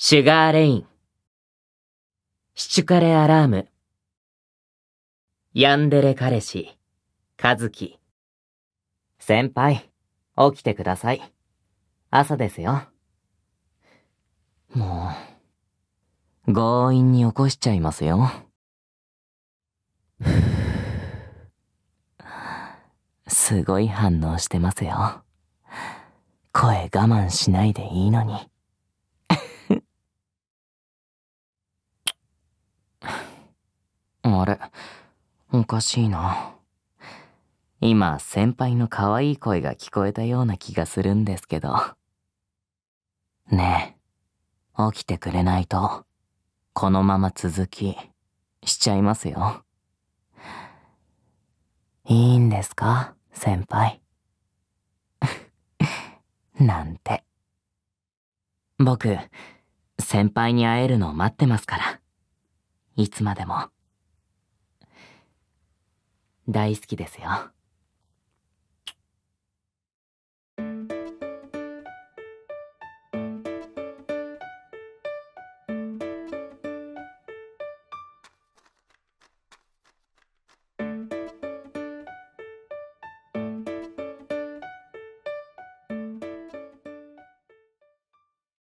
シュガーレイン。シチュカレアラーム。ヤンデレ彼氏、カズキ。先輩、起きてください。朝ですよ。もう、強引に起こしちゃいますよ。すごい反応してますよ。声我慢しないでいいのに。あれおかしいな今先輩の可愛い声が聞こえたような気がするんですけどねえ起きてくれないとこのまま続きしちゃいますよいいんですか先輩 なんて僕先輩に会えるのを待ってますからいつまでも。大好きですよ。